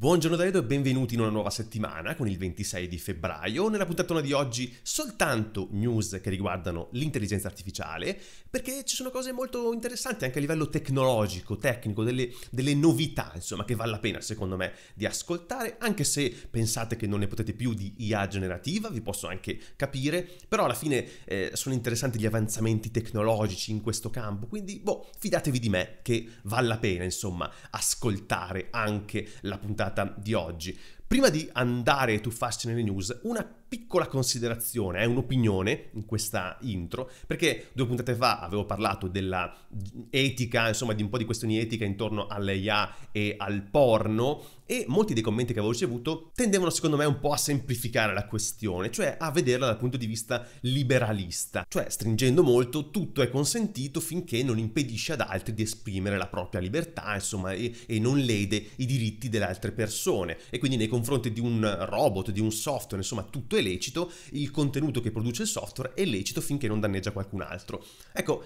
Buongiorno Davide e benvenuti in una nuova settimana con il 26 di febbraio. Nella puntatona di oggi soltanto news che riguardano l'intelligenza artificiale perché ci sono cose molto interessanti anche a livello tecnologico, tecnico, delle, delle novità insomma che vale la pena secondo me di ascoltare anche se pensate che non ne potete più di IA generativa, vi posso anche capire, però alla fine eh, sono interessanti gli avanzamenti tecnologici in questo campo, quindi boh, fidatevi di me che vale la pena insomma ascoltare anche la puntata puntata di oggi. Prima di andare to Fast News, una piccola considerazione, è un'opinione in questa intro, perché due puntate fa avevo parlato della etica, insomma di un po' di questioni etiche intorno all'IA e al porno e molti dei commenti che avevo ricevuto tendevano secondo me un po' a semplificare la questione, cioè a vederla dal punto di vista liberalista, cioè stringendo molto tutto è consentito finché non impedisce ad altri di esprimere la propria libertà, insomma, e, e non lede i diritti delle altre persone e quindi nei confronti di un robot, di un software, insomma, tutto è è lecito, il contenuto che produce il software è lecito finché non danneggia qualcun altro. Ecco,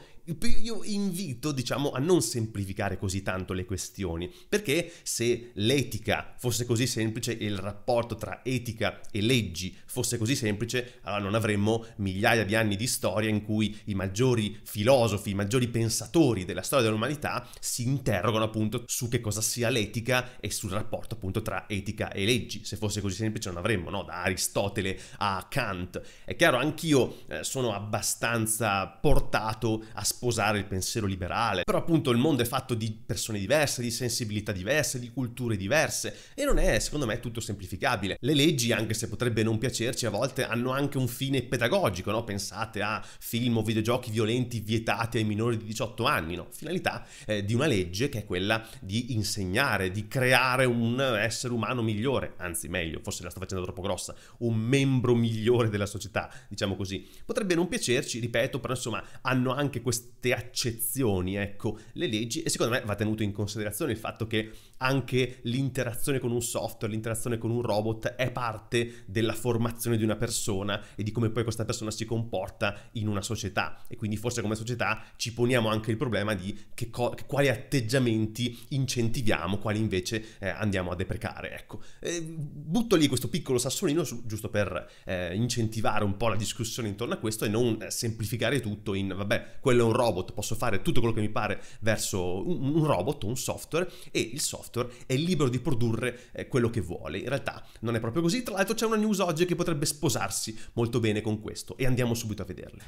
io invito, diciamo, a non semplificare così tanto le questioni, perché se l'etica fosse così semplice e il rapporto tra etica e leggi fosse così semplice, allora non avremmo migliaia di anni di storia in cui i maggiori filosofi, i maggiori pensatori della storia dell'umanità si interrogano appunto su che cosa sia l'etica e sul rapporto appunto tra etica e leggi. Se fosse così semplice non avremmo, no? Da Aristotele a Kant. È chiaro, anch'io eh, sono abbastanza portato a sposare il pensiero liberale, però appunto il mondo è fatto di persone diverse, di sensibilità diverse, di culture diverse e non è secondo me tutto semplificabile. Le leggi, anche se potrebbe non piacerci a volte, hanno anche un fine pedagogico, no? Pensate a film o videogiochi violenti vietati ai minori di 18 anni, no? Finalità eh, di una legge che è quella di insegnare, di creare un essere umano migliore, anzi meglio, forse la sto facendo troppo grossa, un membro migliore della società, diciamo così. Potrebbe non piacerci, ripeto, però insomma hanno anche questa queste accezioni, ecco, le leggi e secondo me va tenuto in considerazione il fatto che anche l'interazione con un software, l'interazione con un robot è parte della formazione di una persona e di come poi questa persona si comporta in una società e quindi forse come società ci poniamo anche il problema di che co- quali atteggiamenti incentiviamo, quali invece eh, andiamo a deprecare, ecco. E butto lì questo piccolo sassolino su, giusto per eh, incentivare un po' la discussione intorno a questo e non eh, semplificare tutto in vabbè, quello è un robot, posso fare tutto quello che mi pare verso un, un robot un software e il software è libero di produrre eh, quello che vuole. In realtà non è proprio così, tra l'altro c'è una news oggi che potrebbe sposarsi molto bene con questo e andiamo subito a vederle.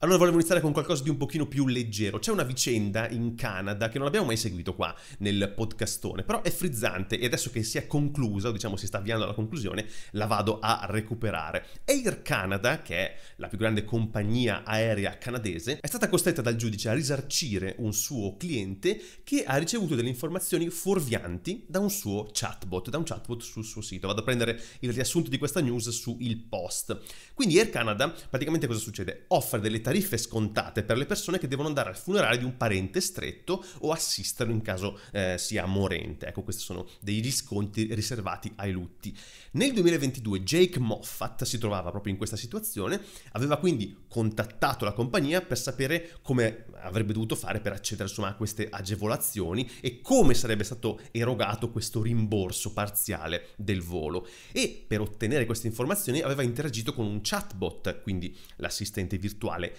Allora volevo iniziare con qualcosa di un pochino più leggero. C'è una vicenda in Canada che non abbiamo mai seguito qua nel podcastone, però è frizzante e adesso che si è conclusa, o diciamo si sta avviando alla conclusione, la vado a recuperare. Air Canada, che è la più grande compagnia aerea canadese, è stata costretta dal giudice a risarcire un suo cliente che ha ricevuto delle informazioni fuorvianti da un suo chatbot, da un chatbot sul suo sito. Vado a prendere il riassunto di questa news su il post. Quindi Air Canada praticamente cosa succede? Offre delle tariffe scontate per le persone che devono andare al funerale di un parente stretto o assisterlo in caso eh, sia morente. Ecco, questi sono degli sconti riservati ai lutti. Nel 2022 Jake Moffat si trovava proprio in questa situazione, aveva quindi contattato la compagnia per sapere come avrebbe dovuto fare per accedere insomma, a queste agevolazioni e come sarebbe stato erogato questo rimborso parziale del volo. E per ottenere queste informazioni aveva interagito con un chatbot, quindi l'assistente virtuale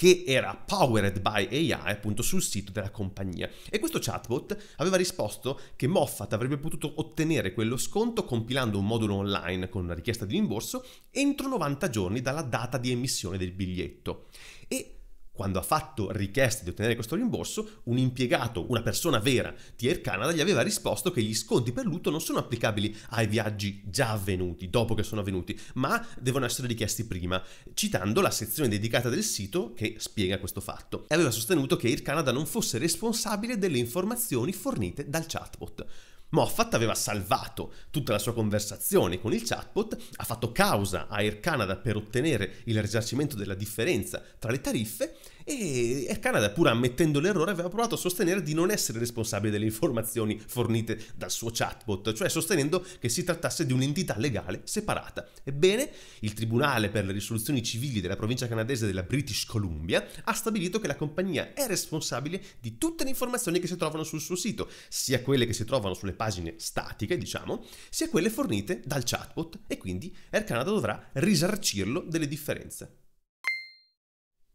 che era powered by AI appunto sul sito della compagnia. E questo chatbot aveva risposto che Moffat avrebbe potuto ottenere quello sconto compilando un modulo online con una richiesta di rimborso entro 90 giorni dalla data di emissione del biglietto. E quando ha fatto richiesta di ottenere questo rimborso, un impiegato, una persona vera di Air Canada gli aveva risposto che gli sconti per lutto non sono applicabili ai viaggi già avvenuti, dopo che sono avvenuti, ma devono essere richiesti prima, citando la sezione dedicata del sito che spiega questo fatto. E aveva sostenuto che Air Canada non fosse responsabile delle informazioni fornite dal chatbot. Moffat aveva salvato tutta la sua conversazione con il chatbot, ha fatto causa a Air Canada per ottenere il risarcimento della differenza tra le tariffe e il Canada, pur ammettendo l'errore, aveva provato a sostenere di non essere responsabile delle informazioni fornite dal suo chatbot, cioè sostenendo che si trattasse di un'entità legale separata. Ebbene, il Tribunale per le risoluzioni civili della provincia canadese della British Columbia ha stabilito che la compagnia è responsabile di tutte le informazioni che si trovano sul suo sito, sia quelle che si trovano sulle pagine statiche, diciamo, sia quelle fornite dal chatbot e quindi Air Canada dovrà risarcirlo delle differenze.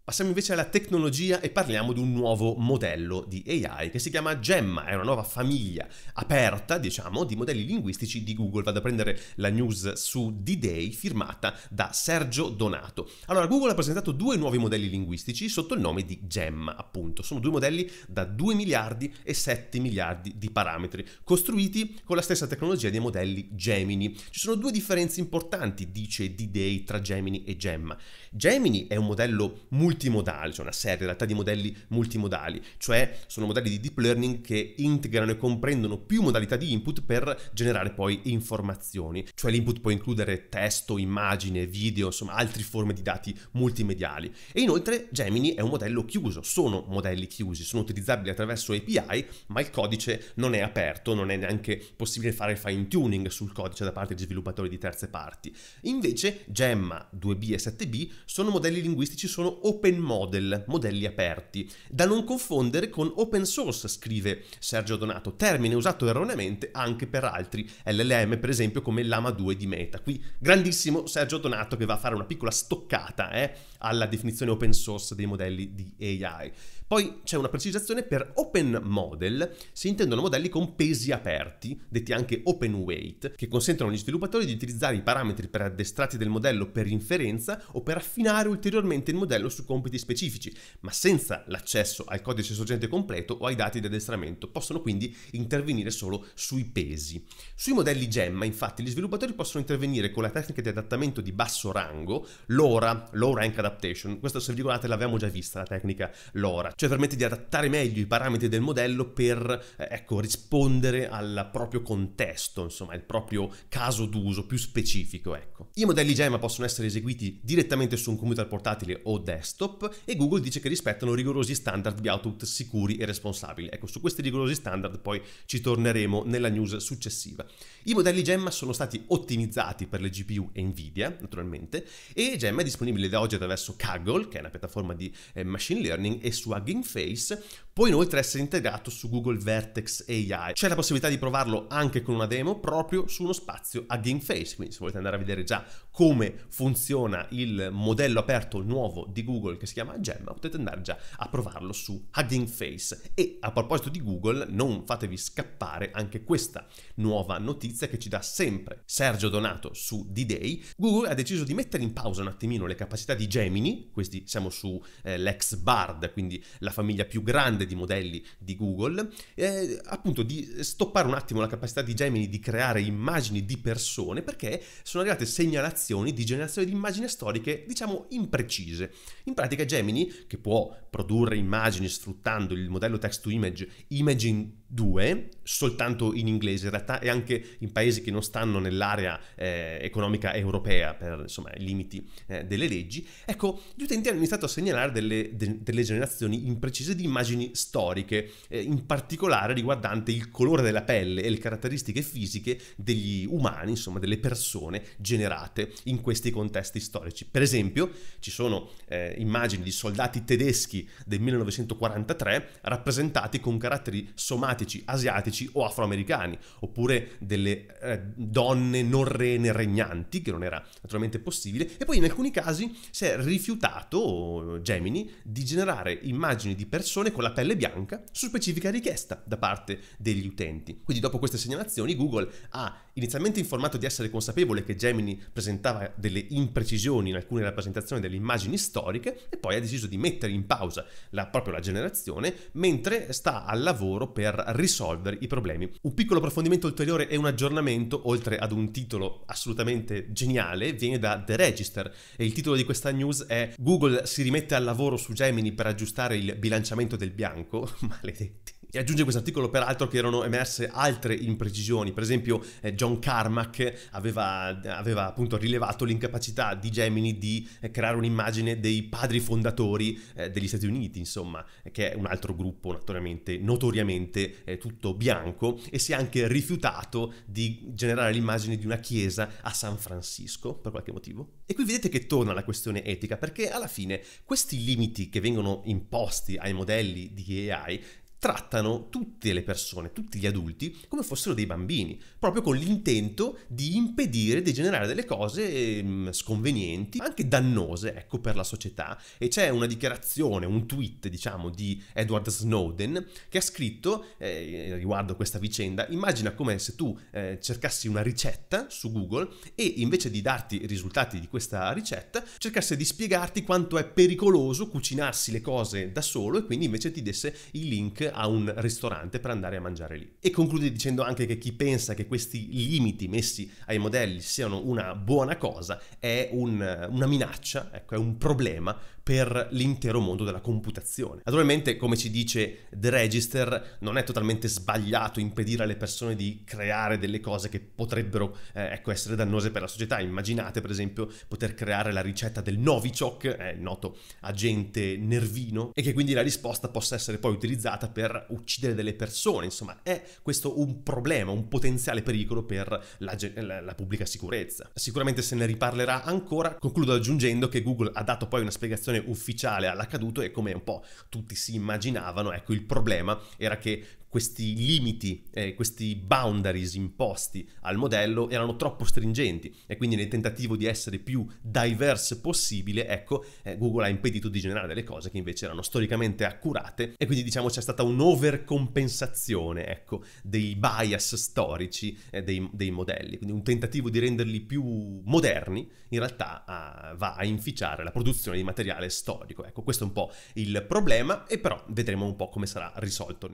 Passiamo invece alla tecnologia e parliamo di un nuovo modello di AI che si chiama Gemma, è una nuova famiglia aperta, diciamo, di modelli linguistici di Google. Vado a prendere la news su D-Day firmata da Sergio Donato. Allora, Google ha presentato due nuovi modelli linguistici sotto il nome di Gemma, appunto. Sono due modelli da 2 miliardi e 7 miliardi di parametri, costruiti con la stessa tecnologia dei modelli Gemini. Ci sono due differenze importanti, dice D-Day, tra Gemini e Gemma. Gemini è un modello multi multimodale, cioè una serie in realtà di modelli multimodali, cioè sono modelli di deep learning che integrano e comprendono più modalità di input per generare poi informazioni, cioè l'input può includere testo, immagine, video, insomma altre forme di dati multimediali. E inoltre Gemini è un modello chiuso, sono modelli chiusi, sono utilizzabili attraverso API, ma il codice non è aperto, non è neanche possibile fare fine tuning sul codice da parte di sviluppatori di terze parti. Invece Gemma 2B e 7B sono modelli linguistici, sono open open model, modelli aperti, da non confondere con open source, scrive Sergio Donato, termine usato erroneamente anche per altri LLM, per esempio come Lama 2 di Meta. Qui grandissimo Sergio Donato che va a fare una piccola stoccata eh, alla definizione open source dei modelli di AI. Poi c'è una precisazione per open model, si intendono modelli con pesi aperti, detti anche open weight, che consentono agli sviluppatori di utilizzare i parametri preaddestrati del modello per inferenza o per affinare ulteriormente il modello su compiti specifici, ma senza l'accesso al codice sorgente completo o ai dati di addestramento, possono quindi intervenire solo sui pesi. Sui modelli Gemma, infatti, gli sviluppatori possono intervenire con la tecnica di adattamento di basso rango, LoRa, Low Rank Adaptation, questa se vi ricordate l'abbiamo già vista, la tecnica LoRa, cioè permette di adattare meglio i parametri del modello per eh, ecco, rispondere al proprio contesto, insomma, al proprio caso d'uso più specifico. Ecco. I modelli GEMA possono essere eseguiti direttamente su un computer portatile o desktop e Google dice che rispettano rigorosi standard di output sicuri e responsabili. Ecco, su questi rigorosi standard poi ci torneremo nella news successiva. I modelli Gemma sono stati ottimizzati per le GPU e Nvidia, naturalmente, e Gemma è disponibile da oggi attraverso Kaggle, che è una piattaforma di eh, machine learning, e su Agile Game Face, può inoltre essere integrato su Google Vertex AI. C'è la possibilità di provarlo anche con una demo proprio su uno spazio Hugging Face, quindi se volete andare a vedere già come funziona il modello aperto nuovo di Google che si chiama Gemma, potete andare già a provarlo su Hugging Face. E a proposito di Google, non fatevi scappare anche questa nuova notizia che ci dà sempre Sergio Donato su D-Day. Google ha deciso di mettere in pausa un attimino le capacità di Gemini, questi siamo su eh, l'ex Bard, quindi la famiglia più grande di modelli di Google, eh, appunto di stoppare un attimo la capacità di Gemini di creare immagini di persone perché sono arrivate segnalazioni di generazione di immagini storiche, diciamo, imprecise. In pratica Gemini, che può produrre immagini sfruttando il modello text to image, imaging 2, soltanto in inglese, in realtà e anche in paesi che non stanno nell'area eh, economica europea per insomma, i limiti eh, delle leggi, ecco, gli utenti hanno iniziato a segnalare delle, de, delle generazioni imprecise di immagini storiche, eh, in particolare riguardante il colore della pelle e le caratteristiche fisiche degli umani, insomma delle persone generate in questi contesti storici. Per esempio ci sono eh, immagini di soldati tedeschi del 1943 rappresentati con caratteri somatici asiatici, asiatici o afroamericani, oppure delle eh, donne non rene regnanti, che non era naturalmente possibile, e poi in alcuni casi si è rifiutato Gemini di generare immagini di persone con la pelle bianca su specifica richiesta da parte degli utenti. Quindi dopo queste segnalazioni Google ha inizialmente informato di essere consapevole che Gemini presentava delle imprecisioni in alcune rappresentazioni delle immagini storiche e poi ha deciso di mettere in pausa la, proprio la generazione mentre sta al lavoro per risolvere i problemi. Un piccolo approfondimento ulteriore e un aggiornamento, oltre ad un titolo assolutamente geniale, viene da The Register e il titolo di questa news è Google si rimette al lavoro su Gemini per aggiustare il bilanciamento del bianco, maledetti. E aggiunge questo articolo peraltro che erano emerse altre imprecisioni, per esempio eh, John Carmack aveva, aveva, appunto rilevato l'incapacità di Gemini di eh, creare un'immagine dei padri fondatori eh, degli Stati Uniti, insomma, che è un altro gruppo notoriamente, notoriamente eh, tutto bianco e si è anche rifiutato di generare l'immagine di una chiesa a San Francisco per qualche motivo. E qui vedete che torna la questione etica perché alla fine questi limiti che vengono imposti ai modelli di AI trattano tutte le persone, tutti gli adulti, come fossero dei bambini, proprio con l'intento di impedire di generare delle cose ehm, sconvenienti, anche dannose, ecco, per la società. E c'è una dichiarazione, un tweet, diciamo, di Edward Snowden che ha scritto eh, riguardo questa vicenda, immagina come se tu eh, cercassi una ricetta su Google e invece di darti i risultati di questa ricetta, cercasse di spiegarti quanto è pericoloso cucinarsi le cose da solo e quindi invece ti desse i link a un ristorante per andare a mangiare lì. E conclude dicendo anche che chi pensa che questi limiti messi ai modelli siano una buona cosa è un, una minaccia, ecco, è un problema per l'intero mondo della computazione. Naturalmente, come ci dice The Register, non è totalmente sbagliato impedire alle persone di creare delle cose che potrebbero eh, ecco, essere dannose per la società. Immaginate, per esempio, poter creare la ricetta del Novichok, eh, noto agente nervino, e che quindi la risposta possa essere poi utilizzata per uccidere delle persone, insomma è questo un problema, un potenziale pericolo per la, la, la pubblica sicurezza. Sicuramente se ne riparlerà ancora, concludo aggiungendo che Google ha dato poi una spiegazione ufficiale all'accaduto e come un po' tutti si immaginavano, ecco il problema era che questi limiti, eh, questi boundaries imposti al modello erano troppo stringenti e quindi nel tentativo di essere più diverse possibile, ecco, eh, Google ha impedito di generare delle cose che invece erano storicamente accurate e quindi diciamo c'è stata un'overcompensazione, ecco, dei bias storici eh, dei, dei, modelli, quindi un tentativo di renderli più moderni in realtà a, va a inficiare la produzione di materiale storico, ecco, questo è un po' il problema e però vedremo un po' come sarà risolto.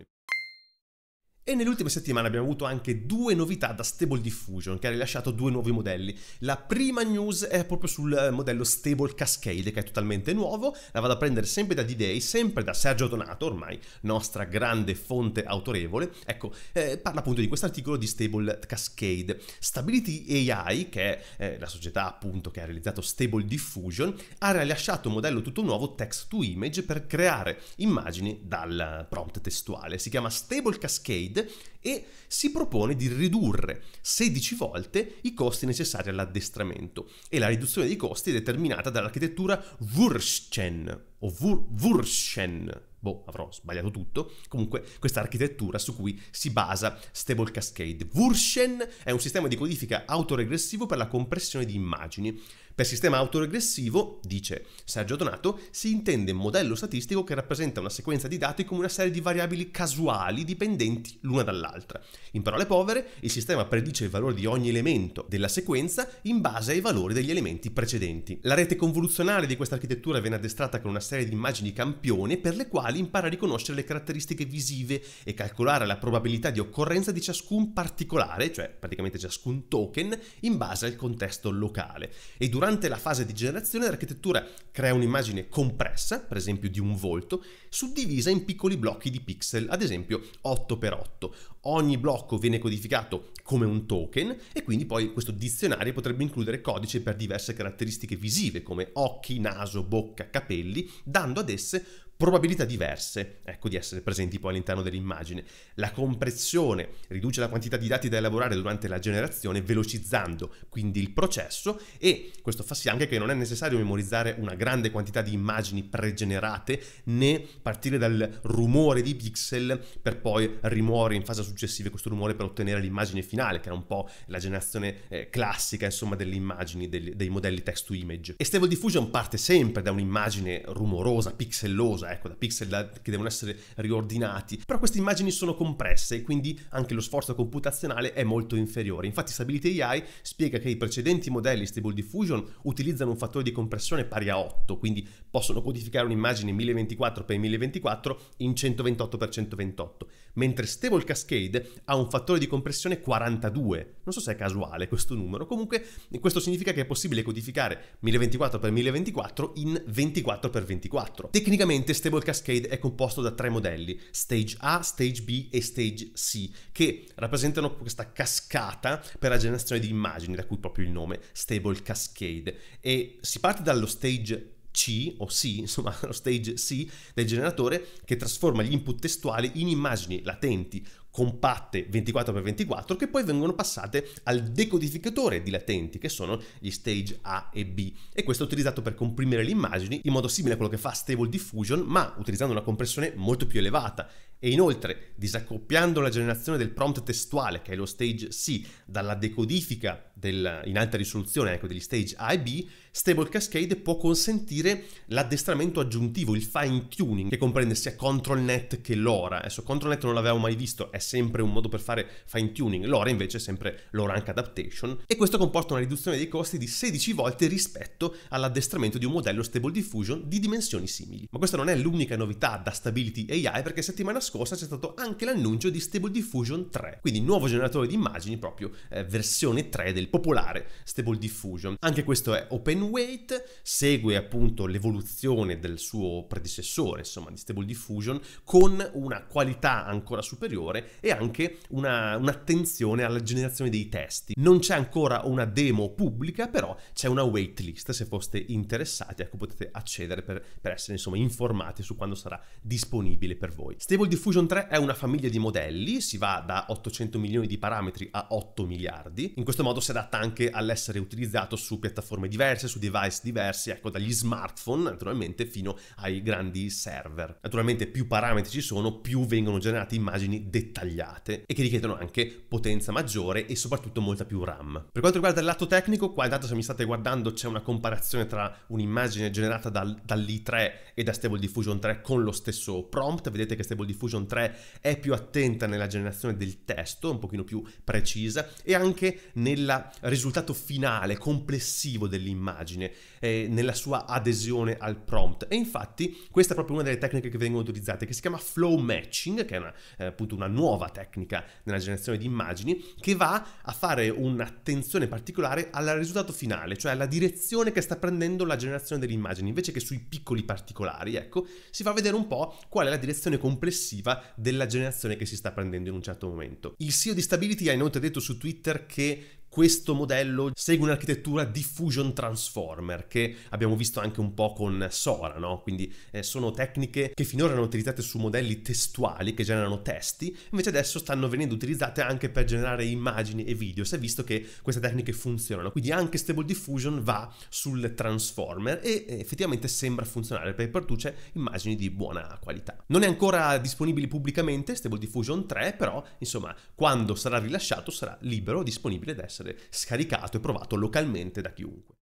E nell'ultima settimana abbiamo avuto anche due novità da Stable Diffusion che ha rilasciato due nuovi modelli. La prima news è proprio sul eh, modello Stable Cascade che è totalmente nuovo, la vado a prendere sempre da D-Day, sempre da Sergio Donato, ormai nostra grande fonte autorevole. Ecco, eh, parla appunto di questo articolo di Stable Cascade. Stability AI, che è eh, la società appunto che ha realizzato Stable Diffusion, ha rilasciato un modello tutto nuovo text to image per creare immagini dal prompt testuale. Si chiama Stable Cascade Arcade e si propone di ridurre 16 volte i costi necessari all'addestramento e la riduzione dei costi è determinata dall'architettura Wurschen o Wur- Wurschen. Boh, avrò sbagliato tutto. Comunque, questa architettura su cui si basa Stable Cascade. Wurschen è un sistema di codifica autoregressivo per la compressione di immagini. Per sistema autoregressivo, dice Sergio Donato, si intende modello statistico che rappresenta una sequenza di dati come una serie di variabili casuali dipendenti l'una dall'altra. In parole povere, il sistema predice il valore di ogni elemento della sequenza in base ai valori degli elementi precedenti. La rete convoluzionale di questa architettura viene addestrata con una serie di immagini campione per le quali impara a riconoscere le caratteristiche visive e calcolare la probabilità di occorrenza di ciascun particolare, cioè praticamente ciascun token, in base al contesto locale. E durante durante la fase di generazione l'architettura crea un'immagine compressa, per esempio di un volto, suddivisa in piccoli blocchi di pixel, ad esempio 8x8. Ogni blocco viene codificato come un token e quindi poi questo dizionario potrebbe includere codice per diverse caratteristiche visive come occhi, naso, bocca, capelli, dando ad esse probabilità diverse ecco, di essere presenti poi all'interno dell'immagine. La compressione riduce la quantità di dati da elaborare durante la generazione, velocizzando quindi il processo e questo fa sì anche che non è necessario memorizzare una grande quantità di immagini pregenerate né partire dal rumore di pixel per poi rimuovere in fase successiva questo rumore per ottenere l'immagine finale, che è un po' la generazione eh, classica insomma delle immagini, dei, dei modelli text to image. E Stable Diffusion parte sempre da un'immagine rumorosa, pixellosa, ecco, da pixel che devono essere riordinati, però queste immagini sono compresse e quindi anche lo sforzo computazionale è molto inferiore. Infatti Stability AI spiega che i precedenti modelli Stable Diffusion utilizzano un fattore di compressione pari a 8, quindi possono codificare un'immagine 1024x1024 in 128x128, mentre Stable Cascade ha un fattore di compressione 42. Non so se è casuale questo numero, comunque questo significa che è possibile codificare 1024x1024 in 24x24. Tecnicamente Stable Cascade è composto da tre modelli, Stage A, Stage B e Stage C, che rappresentano questa cascata per la generazione di immagini, da cui proprio il nome, Stable Cascade. E si parte dallo Stage A, c o C, insomma lo stage C del generatore che trasforma gli input testuali in immagini latenti compatte 24x24 che poi vengono passate al decodificatore di latenti che sono gli stage A e B e questo è utilizzato per comprimere le immagini in modo simile a quello che fa Stable Diffusion ma utilizzando una compressione molto più elevata e inoltre, disaccoppiando la generazione del prompt testuale, che è lo stage C, dalla decodifica del, in alta risoluzione ecco, degli stage A e B, Stable Cascade può consentire l'addestramento aggiuntivo, il fine tuning, che comprende sia ControlNet che LoRa. Adesso eh, ControlNet non l'avevo mai visto, è sempre un modo per fare fine tuning, LoRa invece è sempre LoRa anche Adaptation, e questo comporta una riduzione dei costi di 16 volte rispetto all'addestramento di un modello Stable Diffusion di dimensioni simili. Ma questa non è l'unica novità da Stability AI, perché settimana scorsa scorsa c'è stato anche l'annuncio di Stable Diffusion 3, quindi nuovo generatore di immagini proprio eh, versione 3 del popolare Stable Diffusion. Anche questo è open weight, segue appunto l'evoluzione del suo predecessore, insomma, di Stable Diffusion con una qualità ancora superiore e anche una, un'attenzione alla generazione dei testi. Non c'è ancora una demo pubblica, però c'è una waitlist se foste interessati ecco, potete accedere per, per essere insomma informati su quando sarà disponibile per voi. Stable Diffusion Fusion 3 è una famiglia di modelli, si va da 800 milioni di parametri a 8 miliardi. In questo modo si adatta anche all'essere utilizzato su piattaforme diverse, su device diversi, ecco, dagli smartphone naturalmente fino ai grandi server. Naturalmente più parametri ci sono, più vengono generate immagini dettagliate e che richiedono anche potenza maggiore e soprattutto molta più RAM. Per quanto riguarda il lato tecnico, qua intanto se mi state guardando c'è una comparazione tra un'immagine generata dal, dall'i3 e da Stable Diffusion 3 con lo stesso prompt, vedete che Stable Diffusion Fusion 3 è più attenta nella generazione del testo, un pochino più precisa, e anche nel risultato finale, complessivo dell'immagine, eh, nella sua adesione al prompt. E infatti questa è proprio una delle tecniche che vengono utilizzate, che si chiama flow matching, che è una, eh, appunto una nuova tecnica nella generazione di immagini, che va a fare un'attenzione particolare al risultato finale, cioè alla direzione che sta prendendo la generazione dell'immagine, invece che sui piccoli particolari, ecco, si fa vedere un po' qual è la direzione complessiva espressiva della generazione che si sta prendendo in un certo momento. Il CEO di Stability ha inoltre detto su Twitter che questo modello segue un'architettura diffusion transformer che abbiamo visto anche un po' con Sora, no? Quindi eh, sono tecniche che finora erano utilizzate su modelli testuali che generano testi, invece adesso stanno venendo utilizzate anche per generare immagini e video. Si è visto che queste tecniche funzionano, quindi anche Stable Diffusion va sul transformer e eh, effettivamente sembra funzionare perché produce immagini di buona qualità. Non è ancora disponibile pubblicamente Stable Diffusion 3, però insomma, quando sarà rilasciato sarà libero, disponibile ed essere essere scaricato e provato localmente da chiunque.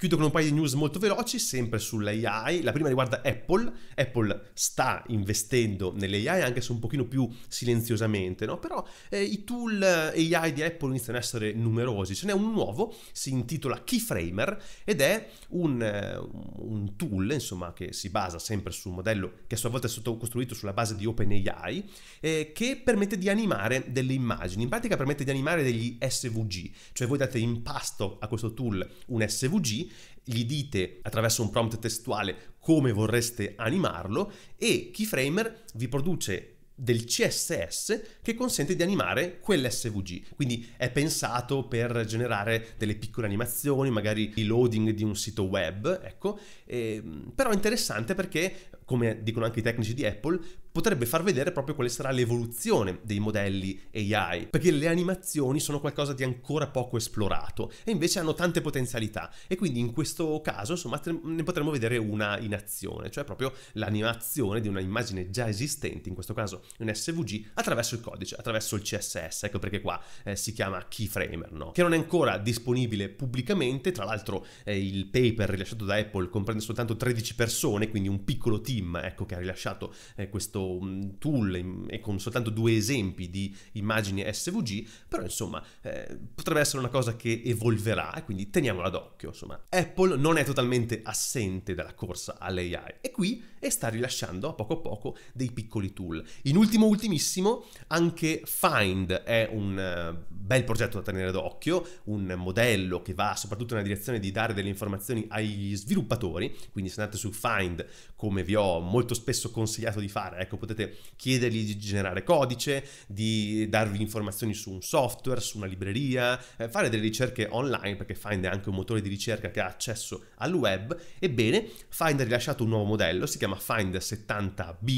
Chiudo con un paio di news molto veloci, sempre sull'AI. La prima riguarda Apple. Apple sta investendo nell'AI anche se un pochino più silenziosamente, no? Però eh, i tool eh, AI di Apple iniziano ad essere numerosi. Ce n'è un nuovo, si intitola Keyframer ed è un, eh, un tool, insomma, che si basa sempre su un modello che a sua volta è stato costruito sulla base di OpenAI, eh, che permette di animare delle immagini. In pratica permette di animare degli SVG, cioè voi date in pasto a questo tool un SVG gli dite attraverso un prompt testuale come vorreste animarlo e Keyframer vi produce del CSS che consente di animare quell'SVG. Quindi è pensato per generare delle piccole animazioni, magari il loading di un sito web, ecco. E, ehm, però è interessante perché, come dicono anche i tecnici di Apple, potrebbe far vedere proprio quale sarà l'evoluzione dei modelli AI, perché le animazioni sono qualcosa di ancora poco esplorato e invece hanno tante potenzialità e quindi in questo caso insomma ne potremmo vedere una in azione, cioè proprio l'animazione di un'immagine già esistente, in questo caso un SVG, attraverso il codice, attraverso il CSS, ecco perché qua eh, si chiama keyframer, no? che non è ancora disponibile pubblicamente, tra l'altro eh, il paper rilasciato da Apple comprende soltanto 13 persone, quindi un piccolo team ecco, che ha rilasciato eh, questo tool e con soltanto due esempi di immagini SVG, però insomma eh, potrebbe essere una cosa che evolverà e quindi teniamola d'occhio. Insomma, Apple non è totalmente assente dalla corsa all'AI e qui e sta rilasciando a poco a poco dei piccoli tool. In ultimo, ultimissimo, anche Find è un eh, bel progetto da tenere d'occhio, un modello che va soprattutto nella direzione di dare delle informazioni agli sviluppatori, quindi se andate su Find, come vi ho molto spesso consigliato di fare, ecco, potete chiedergli di generare codice, di darvi informazioni su un software, su una libreria, eh, fare delle ricerche online, perché Find è anche un motore di ricerca che ha accesso al web. Ebbene, Find ha rilasciato un nuovo modello, si chiama chiama Find 70B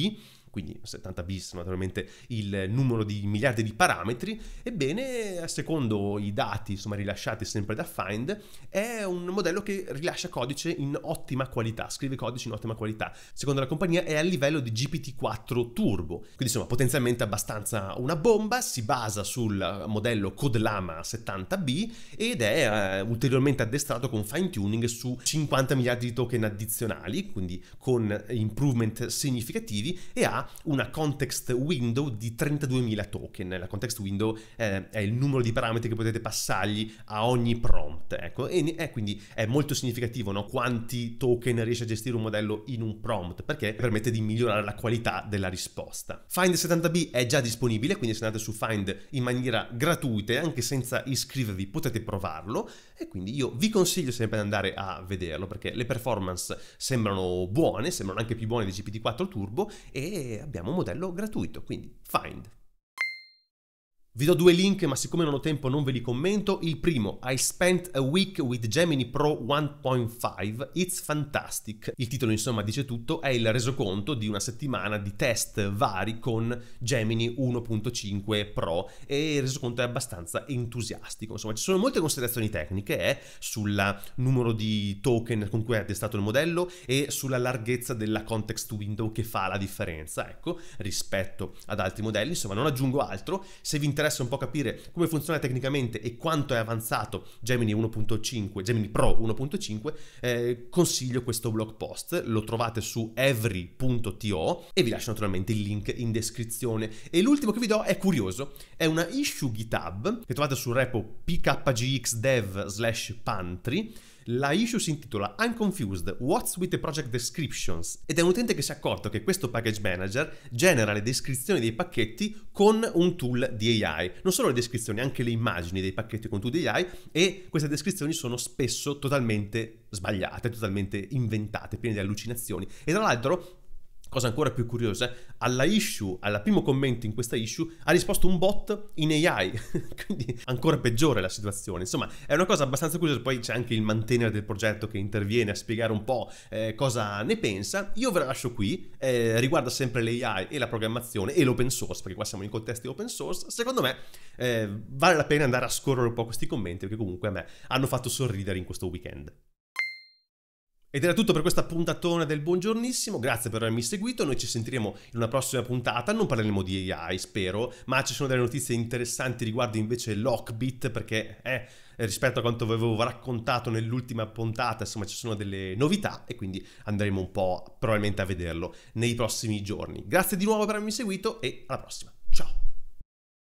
quindi 70 bis naturalmente il numero di miliardi di parametri, ebbene secondo i dati insomma, rilasciati sempre da Find è un modello che rilascia codice in ottima qualità, scrive codice in ottima qualità, secondo la compagnia è a livello di GPT-4 Turbo, quindi insomma potenzialmente abbastanza una bomba, si basa sul modello CodeLama 70B ed è eh, ulteriormente addestrato con fine tuning su 50 miliardi di token addizionali, quindi con improvement significativi e ha una context window di 32.000 token. La context window eh, è il numero di parametri che potete passargli a ogni prompt, ecco, e è quindi è molto significativo no? quanti token riesce a gestire un modello in un prompt, perché permette di migliorare la qualità della risposta. Find 70B è già disponibile, quindi se andate su Find in maniera gratuita e anche senza iscrivervi potete provarlo, e quindi io vi consiglio sempre di andare a vederlo, perché le performance sembrano buone, sembrano anche più buone di GPT-4 Turbo, e abbiamo un modello gratuito, quindi find. Vi do due link, ma siccome non ho tempo non ve li commento. Il primo, I spent a week with Gemini Pro 1.5, it's fantastic. Il titolo insomma dice tutto, è il resoconto di una settimana di test vari con Gemini 1.5 Pro e il resoconto è abbastanza entusiastico. Insomma, ci sono molte considerazioni tecniche eh, sul numero di token con cui è testato il modello e sulla larghezza della context window che fa la differenza, ecco, rispetto ad altri modelli. Insomma, non aggiungo altro. Se vi interessa interessa un po' capire come funziona tecnicamente e quanto è avanzato Gemini 1.5, Gemini Pro 1.5, eh, consiglio questo blog post, lo trovate su every.to e vi lascio naturalmente il link in descrizione. E l'ultimo che vi do è curioso, è una issue GitHub che trovate sul repo pkgxdev slash pantry la issue si intitola I'm confused, what's with the project descriptions? Ed è un utente che si è accorto che questo package manager genera le descrizioni dei pacchetti con un tool di AI. Non solo le descrizioni, anche le immagini dei pacchetti con tool di AI e queste descrizioni sono spesso totalmente sbagliate, totalmente inventate, piene di allucinazioni. E tra l'altro Cosa ancora più curiosa, alla issue, al primo commento in questa issue, ha risposto un bot in AI, quindi ancora peggiore la situazione. Insomma, è una cosa abbastanza curiosa, poi c'è anche il maintainer del progetto che interviene a spiegare un po' eh, cosa ne pensa. Io ve la lascio qui, eh, riguarda sempre l'AI e la programmazione e l'open source, perché qua siamo in contesti open source. Secondo me eh, vale la pena andare a scorrere un po' questi commenti, perché comunque a me hanno fatto sorridere in questo weekend. Ed era tutto per questa puntatona del buongiornissimo, grazie per avermi seguito, noi ci sentiremo in una prossima puntata, non parleremo di AI spero, ma ci sono delle notizie interessanti riguardo invece Lockbit perché eh, rispetto a quanto vi avevo raccontato nell'ultima puntata insomma ci sono delle novità e quindi andremo un po' probabilmente a vederlo nei prossimi giorni. Grazie di nuovo per avermi seguito e alla prossima, ciao!